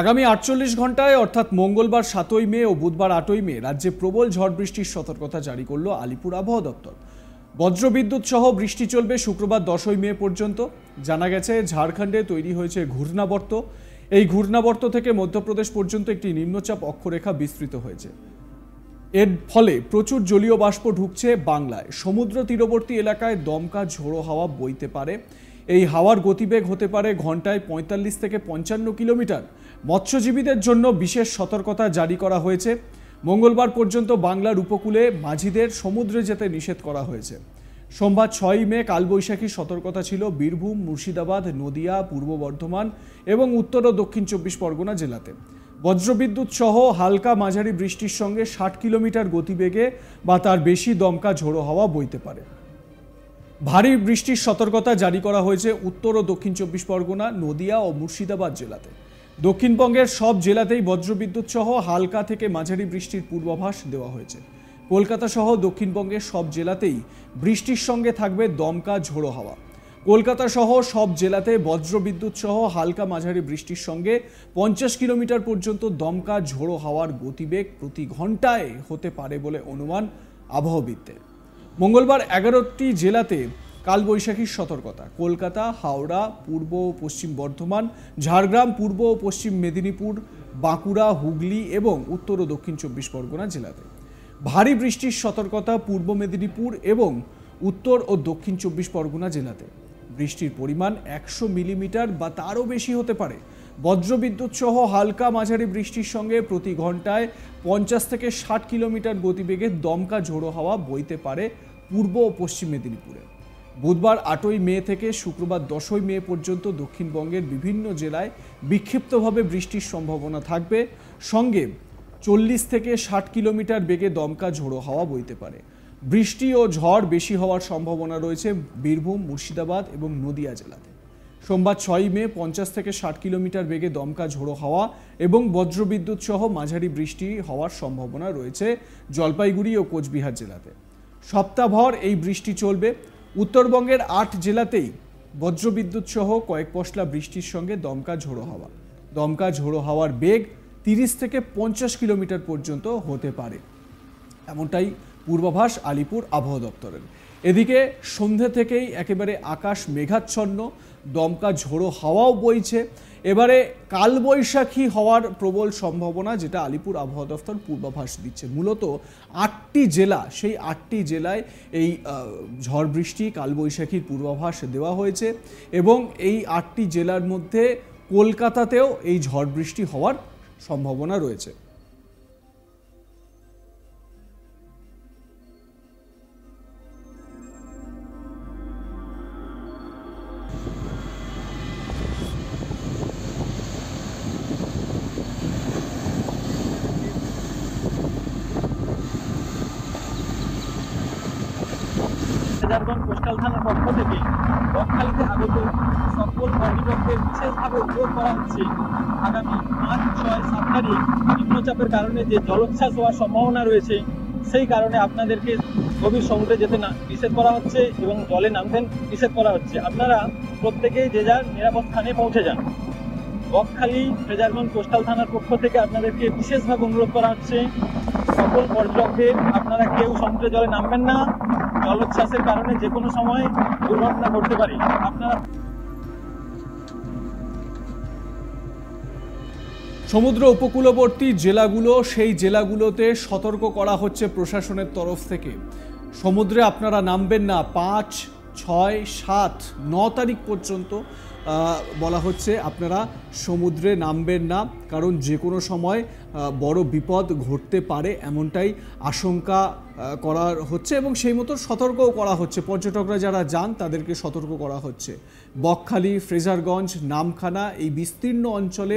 আগামী আটচল্লিশ ঘন্টায় অর্থাৎ মঙ্গলবার সাতই মে ও বুধবার আটই মে রাজ্যে প্রবল ঝড় বৃষ্টির সতর্কতা জারি করল আলিপুর আবহাওয়া দপ্তর বজ্রবিদ্যুৎ সহ বৃষ্টি চলবে শুক্রবার দশই মে পর্যন্ত জানা গেছে ঝাড়খণ্ডে তৈরি হয়েছে ঘূর্ণাবর্ত এই ঘূর্ণাবর্ত থেকে মধ্যপ্রদেশ পর্যন্ত একটি নিম্নচাপ অক্ষরেখা বিস্তৃত হয়েছে এর ফলে প্রচুর জলীয় বাষ্প ঢুকছে বাংলায় সমুদ্র তীরবর্তী এলাকায় দমকা ঝোড়ো হাওয়া বইতে পারে এই হাওয়ার গতিবেগ হতে পারে ঘন্টায় পঁয়তাল্লিশ থেকে পঞ্চান্ন কিলোমিটার মৎস্যজীবীদের জন্য বিশেষ সতর্কতা জারি করা হয়েছে মঙ্গলবার পর্যন্ত বাংলার উপকূলে মাঝিদের সমুদ্রে যেতে নিষেধ করা হয়েছে সোমবার ছয়ই মে কালবৈশাখী সতর্কতা ছিল বীরভূম মুর্শিদাবাদ নদিয়া পূর্ব বর্ধমান এবং উত্তর ও দক্ষিণ চব্বিশ পরগনা জেলাতে বজ্রবিদ্যুৎ সহ হালকা মাঝারি বৃষ্টির সঙ্গে ষাট কিলোমিটার গতিবেগে বা তার বেশি দমকা ঝোড়ো হওয়া বইতে পারে ভারী বৃষ্টির সতর্কতা জারি করা হয়েছে উত্তর ও দক্ষিণ চব্বিশ পরগনা নদিয়া ও মুর্শিদাবাদ জেলাতে দক্ষিণবঙ্গের সব জেলাতেই বজ্রবিদ্যুৎ সহ হালকা থেকে মাঝারি বৃষ্টির পূর্বাভাস দেওয়া হয়েছে কলকাতা সহ দক্ষিণবঙ্গের সব জেলাতেই বৃষ্টির সঙ্গে থাকবে দমকা ঝোড়ো হাওয়া কলকাতা সহ সব জেলাতে বজ্রবিদ্যুৎ সহ হালকা মাঝারি বৃষ্টির সঙ্গে পঞ্চাশ কিলোমিটার পর্যন্ত দমকা ঝোড়ো হাওয়ার গতিবেগ প্রতি ঘন্টায় হতে পারে বলে অনুমান আবহবিদদের মঙ্গলবার এগারোটি জেলাতে কালবৈশাখীর সতর্কতা কলকাতা হাওড়া পূর্ব ও পশ্চিম বর্ধমান ঝাড়গ্রাম পূর্ব ও পশ্চিম মেদিনীপুর বাঁকুড়া হুগলি এবং উত্তর ও দক্ষিণ চব্বিশ পরগনা জেলাতে ভারী বৃষ্টির সতর্কতা পূর্ব মেদিনীপুর এবং উত্তর ও দক্ষিণ চব্বিশ পরগনা জেলাতে বৃষ্টির পরিমাণ একশো মিলিমিটার বা তারও বেশি হতে পারে বজ্রবিদ্যুৎ সহ হালকা মাঝারি বৃষ্টির সঙ্গে প্রতি ঘন্টায় পঞ্চাশ থেকে ষাট কিলোমিটার গতিবেগে দমকা ঝোড়ো হাওয়া বইতে পারে পূর্ব ও পশ্চিম মেদিনীপুরে বুধবার আটই মে থেকে শুক্রবার দশই মে পর্যন্ত দক্ষিণবঙ্গের বিভিন্ন জেলায় বিক্ষিপ্তভাবে বৃষ্টির সম্ভাবনা থাকবে সঙ্গে চল্লিশ থেকে ষাট কিলোমিটার বেগে দমকা ঝোড়ো হাওয়া বইতে পারে বৃষ্টি ও ঝড় বেশি হওয়ার সম্ভাবনা রয়েছে বীরভূম মুর্শিদাবাদ এবং নদিয়া জেলাতে সোমবার ছয়ই মে পঞ্চাশ থেকে ষাট কিলোমিটার বেগে দমকা ঝোড়ো হাওয়া এবং বজ্রবিদ্যুৎ সহ মাঝারি বৃষ্টি হওয়ার সম্ভাবনা রয়েছে জলপাইগুড়ি ও কোচবিহার জেলাতে সপ্তাহভর এই বৃষ্টি চলবে উত্তরবঙ্গের আট জেলাতেই বজ্রবিদ্যুৎ সহ কয়েক পশলা বৃষ্টির সঙ্গে দমকা ঝোড়ো হাওয়া দমকা ঝোড়ো হাওয়ার বেগ তিরিশ থেকে পঞ্চাশ কিলোমিটার পর্যন্ত হতে পারে এমনটাই পূর্বাভাস আলিপুর আবহাওয়া দপ্তরের এদিকে সন্ধ্যে থেকেই একেবারে আকাশ মেঘাচ্ছন্ন দমকা ঝোড়ো হাওয়াও বইছে এবারে কালবৈশাখী হওয়ার প্রবল সম্ভাবনা যেটা আলিপুর আবহাওয়া দফতর পূর্বাভাস দিচ্ছে মূলত আটটি জেলা সেই আটটি জেলায় এই ঝড় বৃষ্টি কালবৈশাখীর পূর্বাভাস দেওয়া হয়েছে এবং এই আটটি জেলার মধ্যে কলকাতাতেও এই ঝড় বৃষ্টি হওয়ার সম্ভাবনা রয়েছে বাজারগঞ্জ কোস্টাল থানার পক্ষ থেকে বকখালিতে আগত সকল পর্যটককে বিশেষভাবে অনুরোধ করা হচ্ছে আগামী পাঁচ ছয় সাত তারিখ নিম্নচাপের কারণে যে জলোচ্ছ্বাস হওয়ার সম্ভাবনা রয়েছে সেই কারণে আপনাদেরকে গভীর সমুদ্রে যেতে না নিষেধ করা হচ্ছে এবং জলে নামতেন নিষেধ করা হচ্ছে আপনারা প্রত্যেকেই যে যার নিরাপদ স্থানে পৌঁছে যান বকখালি ফেজারগঞ্জ কোস্টাল থানার পক্ষ থেকে আপনাদেরকে বিশেষভাবে অনুরোধ করা হচ্ছে সকল পর্যটকদের আপনারা কেউ সমুদ্রের জলে নামবেন না জলোচ্ছ্বাসের কারণে যে কোনো সময় দুর্ঘটনা ঘটতে পারে আপনারা সমুদ্র উপকূলবর্তী জেলাগুলো সেই জেলাগুলোতে সতর্ক করা হচ্ছে প্রশাসনের তরফ থেকে সমুদ্রে আপনারা নামবেন না পাঁচ ছয় সাত ন তারিখ পর্যন্ত বলা হচ্ছে আপনারা সমুদ্রে নামবেন না কারণ যে কোনো সময় বড় বিপদ ঘটতে পারে এমনটাই আশঙ্কা করা হচ্ছে এবং সেই মতো সতর্কও করা হচ্ছে পর্যটকরা যারা যান তাদেরকে সতর্ক করা হচ্ছে বকখালি ফ্রেজারগঞ্জ নামখানা এই বিস্তীর্ণ অঞ্চলে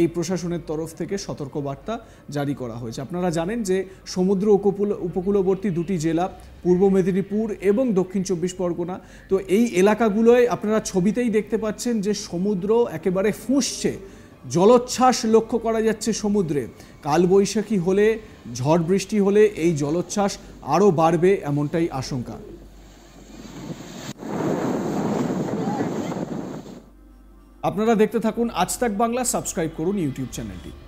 এই প্রশাসনের তরফ থেকে সতর্কবার্তা জারি করা হয়েছে আপনারা জানেন যে সমুদ্র উপকূল উপকূলবর্তী দুটি জেলা পূর্ব মেদিনীপুর এবং দক্ষিণ চব্বিশ পরগনা তো এই এলাকাগুলোয় আপনারা ছবিতেই দেখতে পাচ্ছেন যে সমুদ্র একেবারে ফুঁসছে জলোচ্ছ্বাস লক্ষ্য করা যাচ্ছে সমুদ্রে কালবৈশাখী হলে ঝড় বৃষ্টি হলে এই জলোচ্ছ্বাস আরও বাড়বে এমনটাই আশঙ্কা আপনারা দেখতে থাকুন আজ তাক বাংলা সাবস্ক্রাইব করুন ইউটিউব চ্যানেলটি